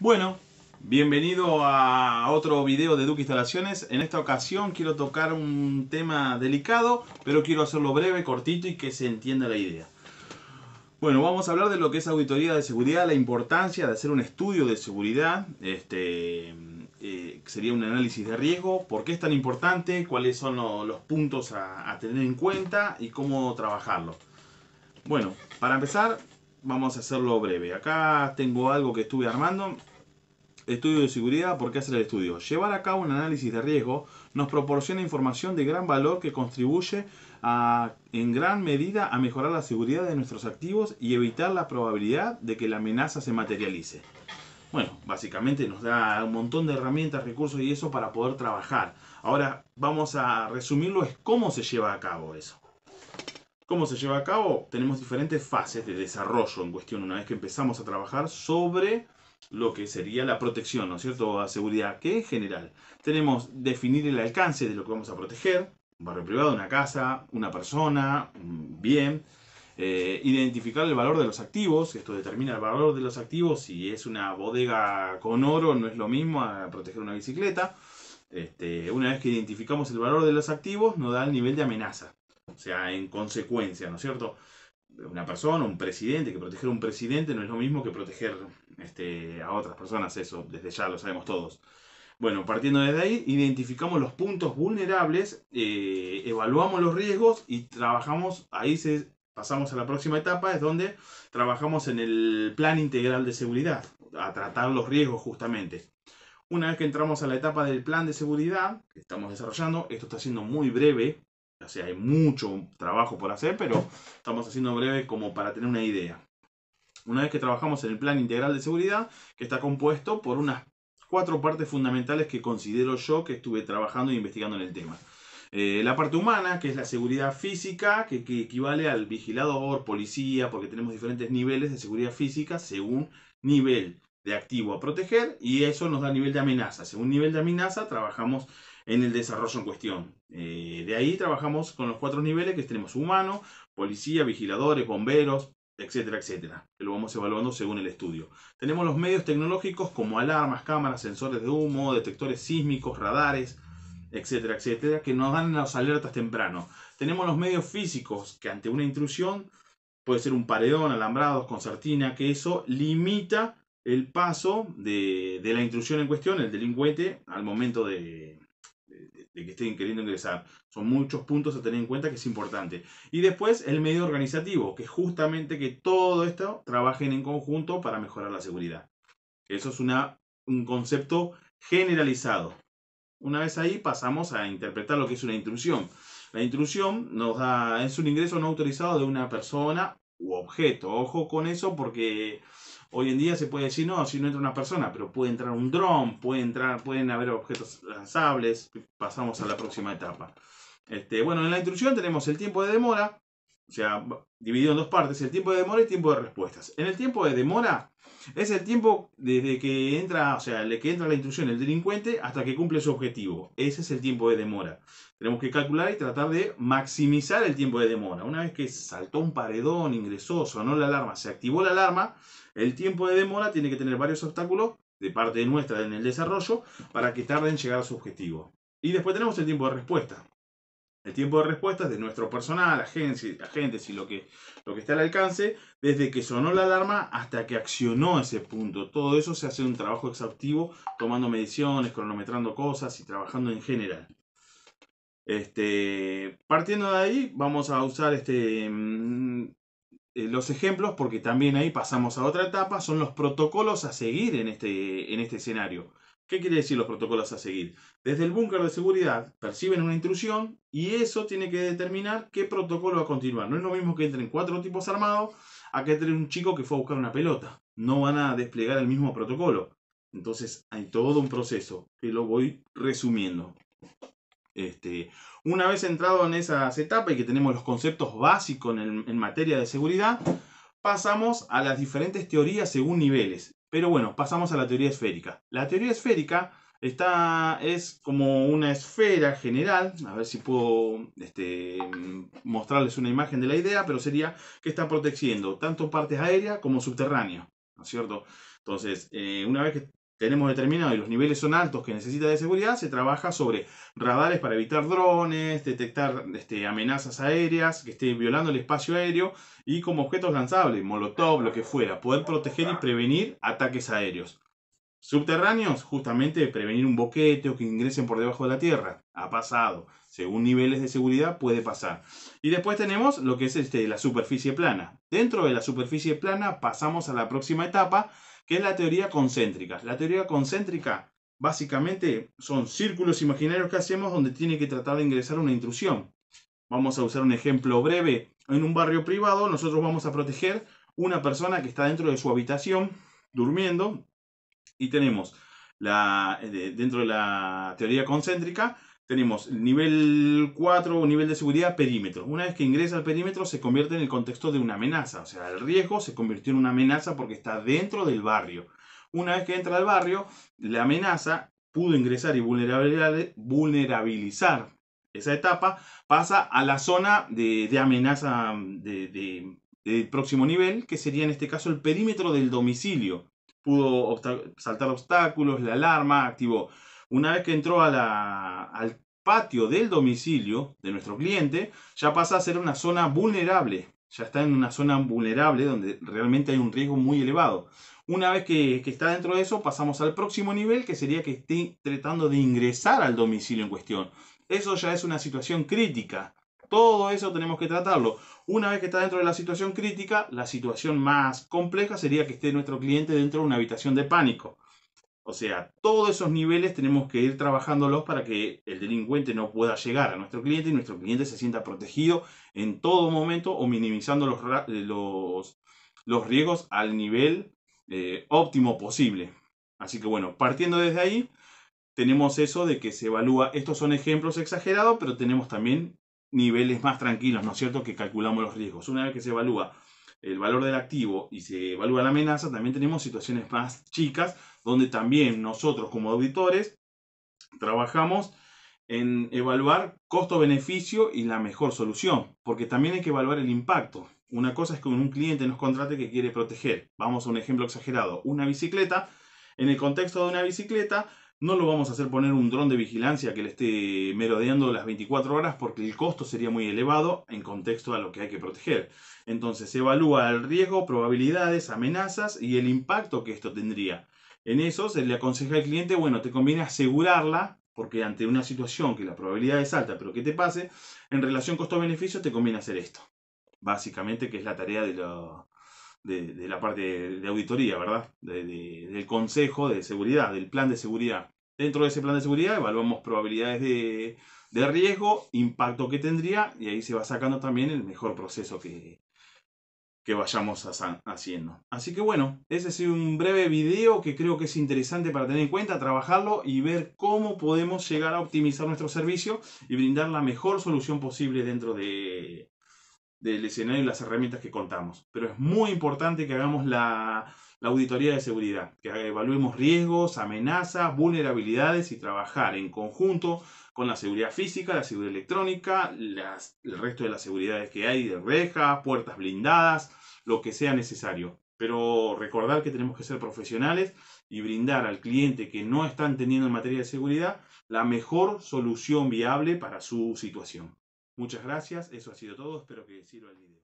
Bueno, bienvenido a otro video de Duke Instalaciones. En esta ocasión quiero tocar un tema delicado, pero quiero hacerlo breve, cortito y que se entienda la idea. Bueno, vamos a hablar de lo que es auditoría de seguridad, la importancia de hacer un estudio de seguridad, este, eh, sería un análisis de riesgo, por qué es tan importante, cuáles son los puntos a, a tener en cuenta y cómo trabajarlo. Bueno, para empezar, vamos a hacerlo breve. Acá tengo algo que estuve armando. Estudio de seguridad, ¿por qué hacer el estudio? Llevar a cabo un análisis de riesgo nos proporciona información de gran valor que contribuye a, en gran medida a mejorar la seguridad de nuestros activos y evitar la probabilidad de que la amenaza se materialice. Bueno, básicamente nos da un montón de herramientas, recursos y eso para poder trabajar. Ahora vamos a resumirlo, es cómo se lleva a cabo eso. ¿Cómo se lleva a cabo? Tenemos diferentes fases de desarrollo en cuestión una vez que empezamos a trabajar sobre lo que sería la protección, ¿no es cierto? la seguridad, que en general tenemos definir el alcance de lo que vamos a proteger, un barrio privado, una casa, una persona, un bien, eh, identificar el valor de los activos, esto determina el valor de los activos, si es una bodega con oro no es lo mismo a proteger una bicicleta. Este, una vez que identificamos el valor de los activos, nos da el nivel de amenaza o sea, en consecuencia, ¿no es cierto? Una persona, un presidente, que proteger a un presidente no es lo mismo que proteger este, a otras personas, eso desde ya lo sabemos todos. Bueno, partiendo desde ahí, identificamos los puntos vulnerables, eh, evaluamos los riesgos y trabajamos, ahí se, pasamos a la próxima etapa, es donde trabajamos en el plan integral de seguridad, a tratar los riesgos justamente. Una vez que entramos a la etapa del plan de seguridad que estamos desarrollando, esto está siendo muy breve, o sea, hay mucho trabajo por hacer, pero estamos haciendo breve como para tener una idea. Una vez que trabajamos en el plan integral de seguridad, que está compuesto por unas cuatro partes fundamentales que considero yo que estuve trabajando e investigando en el tema. Eh, la parte humana, que es la seguridad física, que, equivale al vigilador, policía, porque tenemos diferentes niveles de seguridad física según nivel activo a proteger y eso nos da nivel de amenaza. Según nivel de amenaza trabajamos en el desarrollo en cuestión. Eh, de ahí trabajamos con los cuatro niveles que tenemos humano, policía, vigiladores, bomberos, etcétera, etcétera, que lo vamos evaluando según el estudio. Tenemos los medios tecnológicos como alarmas, cámaras, sensores de humo, detectores sísmicos, radares, etcétera, etcétera, que nos dan las alertas temprano. Tenemos los medios físicos que ante una intrusión puede ser un paredón, alambrados, concertina, que eso limita el paso de, la intrusión en cuestión, el delincuente, al momento de, que estén queriendo ingresar. Son muchos puntos a tener en cuenta que es importante. Y después el medio organizativo, que es justamente que todo esto trabajen en conjunto para mejorar la seguridad. Eso es una, un concepto generalizado. Una vez ahí pasamos a interpretar lo que es una intrusión. La intrusión nos da, es un ingreso no autorizado de una persona u objeto. Ojo con eso porque Hoy en día se puede decir, no, si no entra una persona, pero puede entrar un dron, puede entrar, pueden haber objetos lanzables. Pasamos a la próxima etapa. Este, bueno, en la instrucción tenemos el tiempo de demora, o sea, dividido en dos partes, el tiempo de demora y el tiempo de respuestas. En el tiempo de demora es el tiempo desde que entra, o sea, que entra la intrusión el delincuente hasta que cumple su objetivo. Ese es el tiempo de demora. Tenemos que calcular y tratar de maximizar el tiempo de demora. Una vez que saltó un paredón, ingresó, sonó la alarma, se activó la alarma, el tiempo de demora tiene que tener varios obstáculos de parte nuestra en el desarrollo para que tarde en llegar a su objetivo. Y después tenemos el tiempo de respuesta. El tiempo de respuesta es de nuestro personal, agencia, agentes y lo que, lo que está al alcance, desde que sonó la alarma hasta que accionó ese punto. Todo eso se hace un trabajo exhaustivo, tomando mediciones, cronometrando cosas y trabajando en general. Este, partiendo de ahí, vamos a usar este, mm, eh, los ejemplos porque también ahí pasamos a otra etapa, son los protocolos a seguir en este, en este escenario. ¿Qué quiere decir los protocolos a seguir? Desde el búnker de seguridad perciben una intrusión y eso tiene que determinar qué protocolo va a continuar. No es lo mismo que entren cuatro tipos armados a que entre un chico que fue a buscar una pelota. No van a desplegar el mismo protocolo. Entonces hay todo un proceso que lo voy resumiendo. Este, una vez entrado en esas etapas y que tenemos los conceptos básicos en materia de seguridad, pasamos a las diferentes teorías según niveles. Pero bueno, pasamos a la teoría esférica. La teoría esférica está, es como una esfera general, a ver si puedo este, mostrarles una imagen de la idea, pero sería que está protegiendo tanto partes aéreas como subterráneas, ¿no es cierto? Entonces, eh, una vez que tenemos determinado y los niveles son altos que necesita de seguridad, se trabaja sobre radares para evitar drones, detectar este, amenazas aéreas que estén violando el espacio aéreo y como objetos lanzables, molotov, lo que fuera, poder proteger y prevenir ataques aéreos. Subterráneos, justamente prevenir un boquete o que ingresen por debajo de la tierra. Ha pasado. Según niveles de seguridad puede pasar. Y después tenemos lo que es este, la superficie plana. Dentro de la superficie plana pasamos a la próxima etapa, ¿Qué es la teoría concéntrica. La teoría concéntrica básicamente son círculos imaginarios que hacemos donde tiene que tratar de ingresar una intrusión. Vamos a usar un ejemplo breve. En un barrio privado nosotros vamos a proteger una persona que está dentro de su habitación durmiendo y tenemos la, eh, dentro de la teoría concéntrica tenemos nivel 4 nivel de seguridad, perímetro. Una vez que ingresa al perímetro se convierte en el contexto de una amenaza. O sea, el riesgo se convirtió en una amenaza porque está dentro del barrio. Una vez que entra al barrio, la amenaza pudo ingresar y vulnerabilizar esa etapa, pasa a la zona de, amenaza de, del próximo nivel, que sería en este caso el perímetro del domicilio. Pudo saltar obstáculos, la alarma, activó una vez que entró al patio del domicilio de nuestro cliente, ya pasa a ser una zona vulnerable. Ya está en una zona vulnerable donde realmente hay un riesgo muy elevado. Una vez que está dentro de eso, pasamos al próximo nivel, que sería que esté tratando de ingresar al domicilio en cuestión. Eso ya es una situación crítica. Todo eso tenemos que tratarlo. Una vez que está dentro de la situación crítica, la situación más compleja sería que esté nuestro cliente dentro de una habitación de pánico. O sea, todos esos niveles tenemos que ir trabajándolos para que el delincuente no pueda llegar a nuestro cliente y nuestro cliente se sienta protegido en todo momento o minimizando los, eh, los, los riesgos al nivel eh, óptimo posible. Así que bueno, partiendo desde ahí, tenemos eso de que se evalúa, estos son ejemplos exagerados, pero tenemos también niveles más tranquilos, ¿no es cierto?, que calculamos los riesgos. Una vez que se evalúa el valor del activo y se evalúa la amenaza, también tenemos situaciones más chicas donde también nosotros como auditores trabajamos en evaluar costo-beneficio y la mejor solución, porque también hay que evaluar el impacto. Una cosa es que un cliente nos contrate que quiere proteger, vamos a un ejemplo exagerado, una bicicleta, en el contexto de una bicicleta, no lo vamos a hacer poner un dron de vigilancia que le esté merodeando las 24 horas porque el costo sería muy elevado en contexto a lo que hay que proteger. Entonces se evalúa el riesgo, probabilidades, amenazas y el impacto que esto tendría. En eso se le aconseja al cliente, bueno, te conviene asegurarla porque ante una situación que la probabilidad es alta pero que te pase, en relación costo-beneficio te conviene hacer esto. Básicamente que es la tarea de, lo, de, la parte de, auditoría, ¿verdad? del Consejo de Seguridad, del Plan de Seguridad. Dentro de ese plan de seguridad evaluamos probabilidades de, riesgo, impacto que tendría y ahí se va sacando también el mejor proceso que, que vayamos haciendo. Así que bueno, ese es un breve video que creo que es interesante para tener en cuenta, trabajarlo y ver cómo podemos llegar a optimizar nuestro servicio y brindar la mejor solución posible dentro de, del escenario y las herramientas que contamos. Pero es muy importante que hagamos la, auditoría de seguridad, que evaluemos riesgos, amenazas, vulnerabilidades y trabajar en conjunto con la seguridad física, la seguridad electrónica, el resto de las seguridades que hay, de rejas, puertas blindadas, lo que sea necesario. Pero recordar que tenemos que ser profesionales y brindar al cliente que no están teniendo en materia de seguridad la mejor solución viable para su situación. Muchas gracias, eso ha sido todo, espero que sirva el video.